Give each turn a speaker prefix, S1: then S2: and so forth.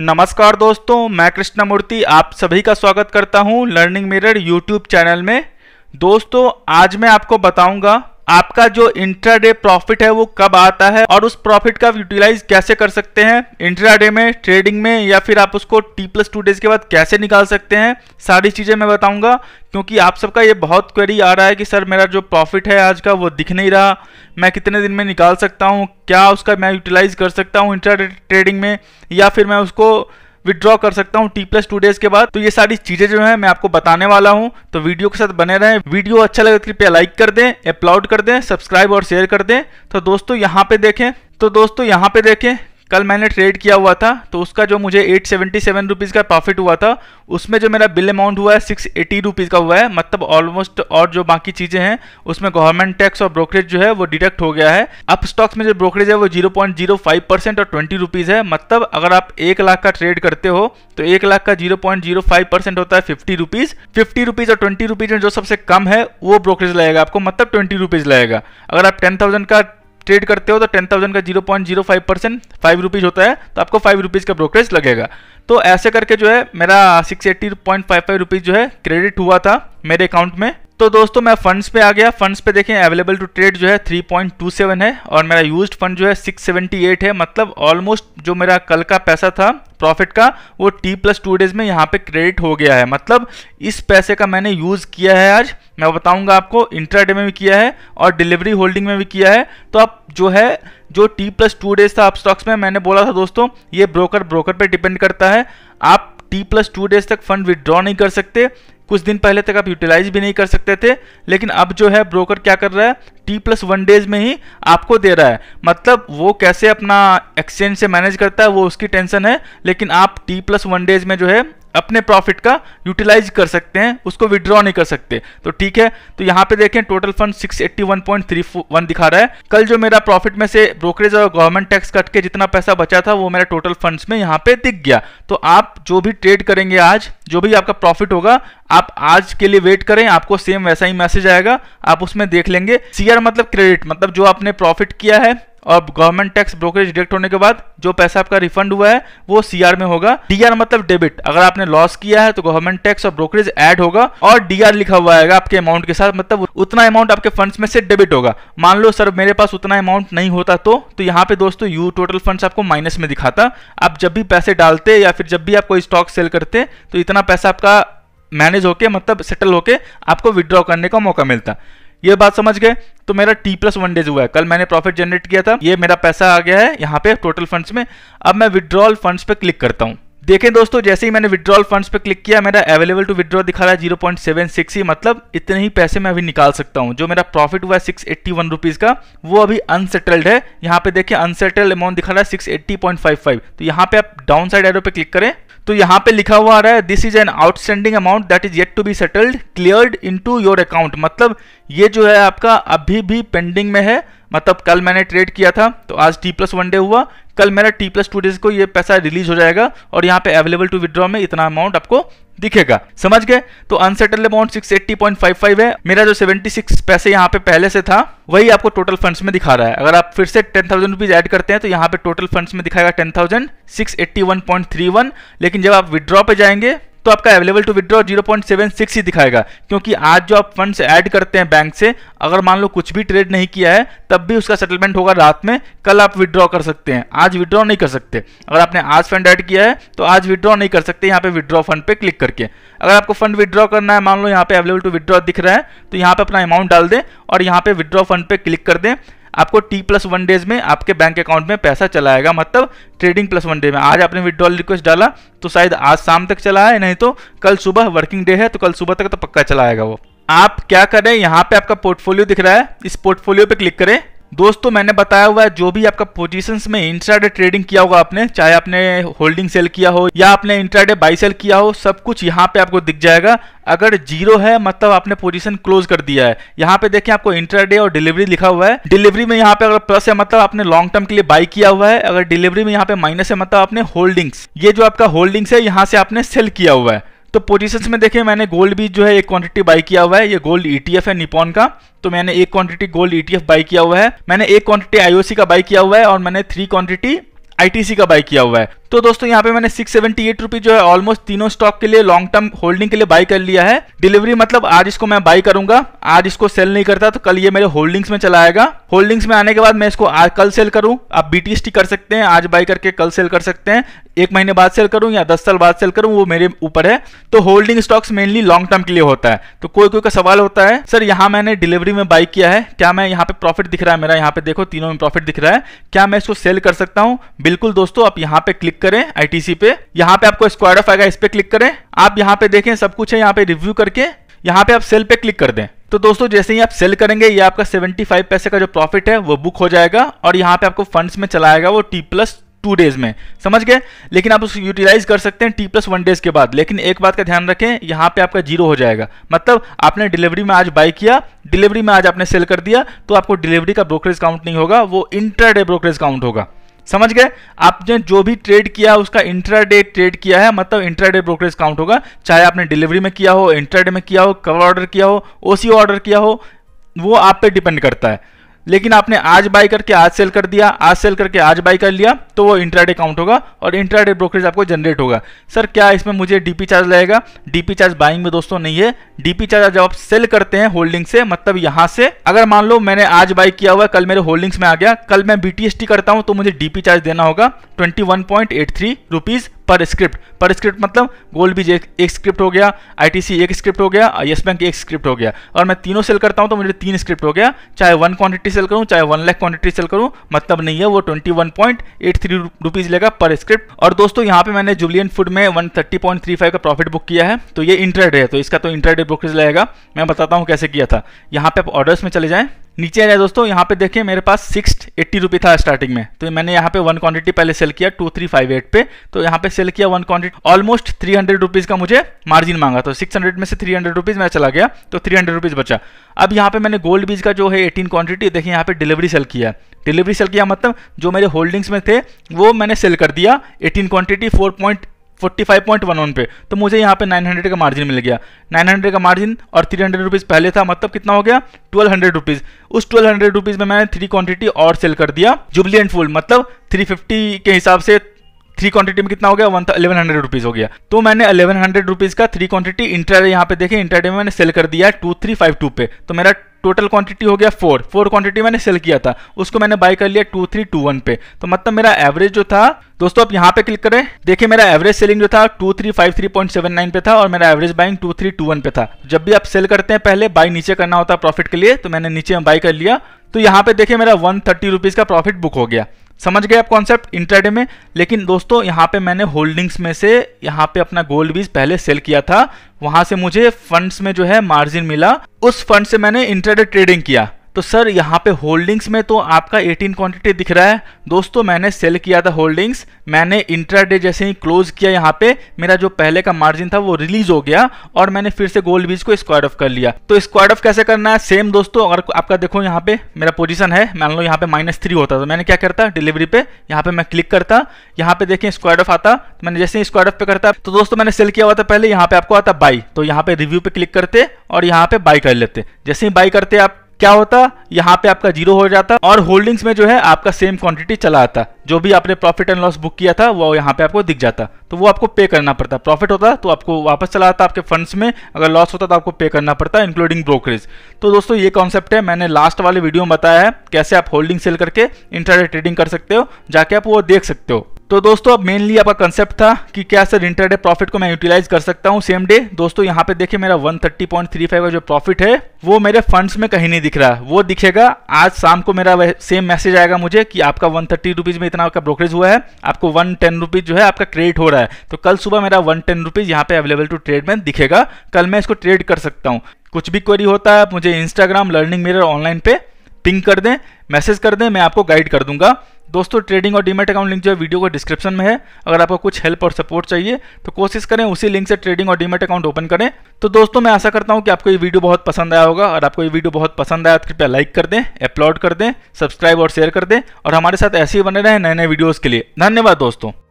S1: नमस्कार दोस्तों मैं कृष्णमूर्ति आप सभी का स्वागत करता हूं लर्निंग मिरर यूट्यूब चैनल में दोस्तों आज मैं आपको बताऊंगा आपका जो इंट्राडे प्रॉफिट है वो कब आता है और उस प्रॉफिट का यूटिलाइज कैसे कर सकते हैं इंट्राडे में ट्रेडिंग में या फिर आप उसको टी प्लस टू डेज के बाद कैसे निकाल सकते हैं सारी चीज़ें मैं बताऊंगा क्योंकि आप सबका ये बहुत क्वेरी आ रहा है कि सर मेरा जो प्रॉफिट है आज का वो दिख नहीं रहा मैं कितने दिन में निकाल सकता हूँ क्या उसका मैं यूटिलाइज कर सकता हूँ इंट्राडे ट्रेडिंग में या फिर मैं उसको विदड्रॉ कर सकता हूँ टी प्लस टू डेज के बाद तो ये सारी चीजें जो है मैं आपको बताने वाला हूँ तो वीडियो के साथ बने रहे वीडियो अच्छा लगे तो कृपया लाइक कर दें अपलोड कर दें सब्सक्राइब और शेयर कर दें तो दोस्तों यहाँ पे देखें तो दोस्तों यहाँ पे देखें कल मैंने ट्रेड किया हुआ था तो उसका जो मुझे एट सेवेंटी सेवन रुपीज़ का प्रॉफिट हुआ था उसमें जो मेरा बिल अमाउंट हुआ है सिक्स एटी रुपीज़ का हुआ है मतलब ऑलमोस्ट और जो बाकी चीज़ें हैं उसमें गवर्नमेंट टैक्स और ब्रोकरेज जो है वो डिडक्ट हो गया है अप स्टॉक्स में जो ब्रोकरेज है वो zero point zero five percent और ट्वेंटी रुपीज़ है मतलब अगर आप एक लाख का ट्रेड करते हो तो एक लाख का zero point zero five percent होता है फिफ्टी रुपीज़ फिफ्टी रुपीज़ और ट्वेंटी रुपीज़ में जो सबसे कम है वो ब्रोकरेज लगेगा आपको मतलब ट्वेंटी रुपीज़ लगेगा अगर आप टेन थाउजेंड का ट्रेड करते हो तो टेन थाउजेंड का zero point zero five percent five rupees होता है तो आपको फाइव रुपीज़ का ब्रोकरेज लगेगा तो ऐसे करके जो है मेरा six eighty point five five rupees जो है क्रेडिट हुआ था मेरे अकाउंट में तो दोस्तों मैं फंड्स पे आ गया फंड्स पे देखें अवेलेबल टू ट्रेड जो है 3.27 है और मेरा यूज्ड फंड जो है 678 है मतलब ऑलमोस्ट जो मेरा कल का पैसा था प्रॉफिट का वो टी प्लस टू डेज में यहाँ पे क्रेडिट हो गया है मतलब इस पैसे का मैंने यूज़ किया है आज मैं बताऊंगा आपको इंट्राडे में भी किया है और डिलीवरी होल्डिंग में भी किया है तो आप जो है जो टी प्लस टू डेज था आप स्टॉक्स में मैंने बोला था दोस्तों ये ब्रोकर ब्रोकर पर डिपेंड करता है आप टी प्लस टू डेज तक फंड विदड्रॉ नहीं कर सकते कुछ दिन पहले तक आप यूटिलाइज भी नहीं कर सकते थे लेकिन अब जो है ब्रोकर क्या कर रहा है टी प्लस वन डेज में ही आपको दे रहा है मतलब वो कैसे अपना एक्सचेंज से मैनेज करता है वो उसकी टेंशन है लेकिन आप टी प्लस वन डेज में जो है अपने प्रॉफिट का यूटिलाइज कर सकते हैं उसको विड्रॉ नहीं कर सकते तो ठीक है तो यहाँ पे देखें टोटल फंड 681.31 दिखा रहा है कल जो मेरा प्रॉफिट में से ब्रोकरेज और गवर्नमेंट टैक्स कट के जितना पैसा बचा था वो मेरा टोटल फंड्स में यहाँ पे दिख गया तो आप जो भी ट्रेड करेंगे आज जो भी आपका प्रॉफिट होगा आप आज के लिए वेट करें आपको सेम वैसा ही मैसेज आएगा आप उसमें देख लेंगे सीआर मतलब क्रेडिट मतलब जो आपने प्रॉफिट किया है और गवर्नमेंट टैक्स ब्रोकरेज डिडक्ट होने के बाद जो पैसा आपका रिफंड हुआ है वो सीआर में होगा डीआर मतलब डेबिट अगर आपने लॉस किया है तो गवर्नमेंट टैक्स और ब्रोकरेज एड होगा और डीआर लिखा हुआ है आपके अमाउंट के साथ मतलब उतना अमाउंट आपके फंड्स में से डेबिट होगा मान लो सर मेरे पास उतना अमाउंट नहीं होता तो तो यहाँ पे दोस्तों यू टोटल फंड्स आपको माइनस में दिखाता आप जब भी पैसे डालते या फिर जब भी आप कोई स्टॉक सेल करते तो इतना पैसा आपका मैनेज होके मतलब सेटल होके आपको विड्रॉ करने का मौका मिलता ये बात समझ गए तो मेरा टी प्लस वन डेज हुआ है कल मैंने प्रॉफिट जनरेट किया था ये मेरा पैसा आ गया है यहाँ पे टोटल फंड्स में अब मैं विड्रॉल फंड्स पे क्लिक करता हूँ देखें दोस्तों जैसे ही मैंने विड्रॉल फंड्स पे क्लिक किया मेरा अवेलेबल टू विड्रॉ दिखा रहा है जीरो पॉइंट सेवन सिक्स ही मतलब इतने ही पैसे मैं अभी निकाल सकता हूँ जो मेरा प्रॉफिट हुआ है सिक्स एट्टी वन रुपीज़ का वो अभी अनसेटल्ड है यहाँ पे देखिए अनसेटल्ड अमाउंट दिखा रहा है six eighty point five five तो यहाँ पे आप डाउन साइड एरो पे क्लिक करें तो यहाँ पे लिखा हुआ आ रहा है this is an outstanding amount that is yet to be settled cleared to your account मतलब ये जो है आपका अभी भी पेंडिंग में है मतलब कल मैंने ट्रेड किया था तो आज टी प्लस वन डे हुआ कल मेरा टी प्लस टू डेज को ये पैसा रिलीज हो जाएगा और यहाँ पे अवेलेबल टू विद्रॉ में इतना अमाउंट आपको दिखेगा समझ गए तो अनसेटल अमाउंट फाइव है मेरा जो सेवेंटी सिक्स पैसे यहाँ पे पहले से था वही आपको टोटल फंड्स में दिखा रहा है अगर आप फिर से टेन थाउजेंड रुपीज एड करते हैं तो यहाँ पे टोटल फंड्स में दिखाएगा ten thousand six eighty one point three one लेकिन जब आप विड्रॉ पे जाएंगे तो आपका अवेलेबल टू विड्रॉ 0.76 ही दिखाएगा क्योंकि आज जो आप फंड्स ऐड करते हैं बैंक से अगर मान लो कुछ भी ट्रेड नहीं किया है तब भी उसका सेटलमेंट होगा रात में कल आप विड्रॉ कर सकते हैं आज विड्रॉ नहीं कर सकते अगर आपने आज फंड ऐड किया है तो आज विड्रॉ नहीं कर सकते यहाँ पे विड्रॉ फंड पे क्लिक करके अगर आपको फंड विड्रॉ करना है मान लो यहाँ पे अवेलेबल टू विड्रॉ दिख रहा है तो यहाँ पे अपना अमाउंट डाल दें और यहाँ पे विड्रॉ फंड पे क्लिक कर दें आपको टी प्लस वन डेज में आपके बैंक अकाउंट में पैसा चला आएगा मतलब ट्रेडिंग प्लस वन डे में आज आपने विड्रॉल रिक्वेस्ट डाला तो शायद आज शाम तक चला है नहीं तो कल सुबह वर्किंग डे है तो कल सुबह तक तो पक्का चला आएगा वो आप क्या करें यहाँ पे आपका पोर्टफोलियो दिख रहा है इस पोर्टफोलियो पे क्लिक करें दोस्तों मैंने बताया हुआ है जो भी आपका पोजीशंस में इंट्राडे ट्रेडिंग किया होगा आपने चाहे आपने होल्डिंग सेल किया हो या आपने इंट्राडे बाई सेल किया हो सब कुछ यहाँ पे आपको दिख जाएगा अगर जीरो है मतलब आपने पोजीशन क्लोज कर दिया है यहाँ पे देखें आपको इंट्राडे और डिलीवरी लिखा हुआ है डिलीवरी में यहाँ पे अगर प्लस है मतलब आपने लॉन्ग टर्म के लिए बाई किया हुआ है अगर डिलीवरी में यहाँ पे माइनस है मतलब आपने होल्डिंग्स ये जो आपका होल्डिंग्स है यहाँ से आपने सेल किया हुआ है तो पोजीशंस में देखें मैंने गोल्ड भी जो है एक क्वांटिटी बाई किया हुआ है ये गोल्ड ईटीएफ e है निपॉन का तो मैंने एक क्वांटिटी गोल्ड ईटीएफ बाई किया हुआ है मैंने एक क्वांटिटी आईओसी का बाई किया हुआ है और मैंने थ्री क्वांटिटी आईटीसी का बाई किया हुआ है तो दोस्तों यहाँ पे मैंने सिक्स सेवेंटी एट रुपीज जो है ऑलमोस्ट तीनों स्टॉक के लिए लॉन्ग टर्म होल्डिंग के लिए बाई कर लिया है डिलीवरी मतलब आज इसको मैं बाई करूंगा आज इसको सेल नहीं करता तो कल ये मेरे होल्डिंग्स में चला आएगा होल्डिंग्स में आने के बाद मैं इसको आज कल सेल करूं आप बीटीएसटी कर सकते हैं आज बाई करके कल सेल कर सकते हैं एक महीने बाद सेल करूं या दस साल बाद सेल करूं वो मेरे ऊपर है तो holding stocks mainly long term के लिए होता है तो कोई कोई का सवाल होता है सर यहाँ मैंने डिलीवरी में बाई किया है क्या मैं यहाँ पे प्रॉफिट दिख रहा है मेरा यहाँ पे देखो तीनों में प्रॉफिट दिख रहा है क्या मैं इसको सेल कर सकता हूँ बिल्कुल दोस्तों आप यहाँ पे क्लिक करें आईटीसी पे यहाँ पे आपको स्क्वाड ऑफ आएगा इस पे क्लिक करें आप यहाँ पे देखें सब कुछ है यहाँ पे रिव्यू करके यहाँ पे आप सेल पे क्लिक कर दें तो दोस्तों जैसे ही आप सेल करेंगे ये आपका 75 पैसे का जो प्रॉफिट है वो बुक हो जाएगा और यहाँ पे आपको फंड्स में चलाएगा वो टी प्लस टू डेज में समझ गए लेकिन आप उसको यूटिलाइज कर सकते हैं टी प्लस वन डेज के बाद लेकिन एक बात का ध्यान रखें यहाँ पे आपका जीरो हो जाएगा मतलब आपने डिलीवरी में आज बाई किया डिलीवरी में आज आपने सेल कर दिया तो आपको डिलीवरी का ब्रोकरेज काउंट नहीं होगा वो इंटर ब्रोकरेज काउंट होगा समझ गए आपने जो भी ट्रेड किया उसका इंट्रा ट्रेड किया है मतलब इंट्रा ब्रोकरेज काउंट होगा चाहे आपने डिलीवरी में किया हो इंट्रा में किया हो कवर ऑर्डर किया हो ओसी ऑर्डर किया हो वो आप पे डिपेंड करता है लेकिन आपने आज बाय करके आज सेल कर दिया आज सेल करके आज बाय कर लिया तो वो इंट्राडे अकाउंट होगा और इंट्राडे ब्रोकरेज आपको जनरेट होगा सर क्या इसमें मुझे डीपी चार्ज लगेगा डीपी चार्ज बाइंग में दोस्तों नहीं है डीपी चार्ज जब आप सेल करते हैं होल्डिंग से मतलब यहाँ से अगर मान लो मैंने आज बाई किया हुआ कल मेरे होल्डिंग्स में आ गया कल मैं बीटीएसटी करता हूँ तो मुझे डीपी चार्ज देना होगा twenty one point eight three rupees per script per script मतलब गोल्ड बीज एक, एक स्क्रिप्ट हो गया आईटीसी एक स्क्रिप्ट हो गया येस बैंक एक स्क्रिप्ट हो गया और मैं तीनों सेल करता हूँ तो मुझे तीन स्क्रिप्ट हो गया चाहे वन क्वांटिटी सेल करूँ चाहे वन लाख क्वांटिटी सेल करूं मतलब नहीं है वो twenty one point eight three rupees लेगा पर स्क्रिप्ट और दोस्तों यहाँ पे मैंने जुलियन फूड में one thirty point three five का प्रॉफिट बुक किया है तो ये इंटरेड है तो इसका तो इंटरेड ब्रोकरेज रहेगा मैं बताता हूँ कैसे किया था यहाँ पे आप ऑर्डर्स में चले जाएँ नीचे जाए दोस्तों यहाँ पे देखें मेरे पास सिक्स एट्टी रुपी था स्टार्टिंग में तो मैंने यहाँ पे वन क्वांटिटी पहले सेल किया टू थ्री फाइव एट पे तो यहाँ पे सेल किया one quantity almost three hundred rupees का मुझे मार्जिन मांगा तो सिक्स हंड्रेड में से थ्री हंड्रेड रुपीज़ मैं चला गया तो थ्री हंड्रेड रुपीज़ बचा अब यहाँ पे मैंने गोल्ड बीज का जो है एटीन क्वांटिटी देखिए यहाँ पे डिलीवरी सेल किया डिलीवरी सेल किया मतलब जो मेरे होल्डिंग्स में थे वो मैंने सेल कर दिया एटीन क्वांटिटी फोर पॉइंट 45.11 पे तो मुझे यहाँ पे 900 का मार्जिन मिल गया 900 का मार्जिन और थ्री हंड्रेड पहले था मतलब कितना हो गया ट्वेल्व हंड्रेड रुपीज़ उस ट्वेल्व हंड्रेड रुपीज़ में मैंने थ्री क्वांटिटी और सेल कर दिया जुबली एंड फुल मतलब 350 के हिसाब से थ्री क्वांटिटी में कितना हो गया वन अलेवन हंड्रेड रुपीज हो गया तो मैंने अलेवन हंड्रेड रुपीज का थ्री क्वांटिटी इंटरडे यहाँ पे देखे इंटरडे में मैंने सेल कर दिया टू थ्री फाइव टू पे तो मेरा टोटल क्वांटिटी हो गया फोर फोर क्वांटिटी मैंने सेल किया था उसको मैंने बाय कर लिया टू थ्री टू वन पे तो मतलब मेरा एवरेज जो था दोस्तों आप यहाँ पे क्लिक करें देखिए मेरा एवरेज सेलिंग जो था two three five three point seven nine पे था और मेरा average buying two three two one पे था जब भी आप सेल करते हैं पहले बाई नीचे करना होता है प्रॉफिट के लिए तो मैंने नीचे बाय बाई कर लिया तो यहाँ पे देखिए मेरा वन थर्टी रुपीज़ का प्रॉफिट बुक हो गया समझ गए आप कॉन्सेप्ट इंटरडे में लेकिन दोस्तों यहाँ पे मैंने होल्डिंग्स में से यहाँ पे अपना गोल्ड बीज पहले सेल किया था वहां से मुझे फंड्स में जो है मार्जिन मिला उस फंड से मैंने इंटरडे ट्रेडिंग किया तो सर यहाँ पे होल्डिंग्स में तो आपका 18 क्वांटिटी दिख रहा है दोस्तों मैंने सेल किया था होल्डिंग्स मैंने इंट्राडे जैसे ही क्लोज किया यहाँ पे मेरा जो पहले का मार्जिन था वो रिलीज हो गया और मैंने फिर से गोल्ड बीज को स्क्वाड ऑफ कर लिया तो स्क्वाड ऑफ कैसे करना है सेम दोस्तों अगर आपका देखो यहाँ पे मेरा पोजिशन है मान लो यहाँ पे माइनस थ्री होता तो मैंने क्या करता डिलीवरी पे यहाँ पे मैं क्लिक करता यहाँ पे देखें स्क्वायर ऑफ आता तो मैंने जैसे ही स्क्वाड ऑफ पे करता तो दोस्तों मैंने सेल किया हुआ था पहले यहाँ पे आपको आता बाई तो यहाँ पे रिव्यू पे क्लिक करते और यहाँ पे बाई कर लेते जैसे ही बाई करते आप क्या होता यहाँ पे आपका जीरो हो जाता और होल्डिंग्स में जो है आपका सेम क्वांटिटी चला आता जो भी आपने प्रॉफिट एंड लॉस बुक किया था वो यहाँ पे आपको दिख जाता तो वो आपको पे करना पड़ता प्रॉफिट होता तो आपको वापस चला आता आपके फंड्स में अगर लॉस होता तो आपको पे करना पड़ता इंक्लूडिंग ब्रोकरेज तो दोस्तों ये कॉन्सेप्ट है मैंने लास्ट वाले वीडियो में बताया है कैसे आप होल्डिंग सेल करके इंटरनेट ट्रेडिंग कर सकते हो जाके आप वो देख सकते हो तो दोस्तों अब मेनली आपका कंसेप्ट था कि क्या सर इंटरडे प्रॉफिट को मैं यूटिलाइज कर सकता हूँ सेम डे दोस्तों यहाँ पे देखिए मेरा 130.35 का जो प्रॉफिट है वो मेरे फंड्स में कहीं नहीं दिख रहा वो दिखेगा आज शाम को मेरा सेम मैसेज आएगा मुझे कि आपका वन थर्टी रुपीज में इतना आपका ब्रोकरेज हुआ है आपको वन टेन रुपीज जो है आपका क्रेडिट हो रहा है तो कल सुबह मेरा वन टेन रुपीज यहाँ पे अवेलेबल टू ट्रेड में दिखेगा कल मैं इसको ट्रेड कर सकता हूँ कुछ भी क्वेरी होता है मुझे इंस्टाग्राम लर्निंग मेरे ऑनलाइन पे पिंग कर दें मैसेज कर दें मैं आपको गाइड कर दूंगा दोस्तों ट्रेडिंग और डीमेट अकाउंट लिंक जो है वीडियो को डिस्क्रिप्शन में है अगर आपको कुछ हेल्प और सपोर्ट चाहिए तो कोशिश करें उसी लिंक से ट्रेडिंग और डीमेट अकाउंट ओपन करें तो दोस्तों मैं आशा करता हूं कि आपको ये वीडियो बहुत पसंद आया होगा और आपको ये वीडियो बहुत पसंद आया तो कृपया लाइक कर दें अपलोड कर दें सब्सक्राइब और शेयर कर दें और हमारे साथ ऐसे ही बने रहें नए नए वीडियोज़ के लिए धन्यवाद दोस्तों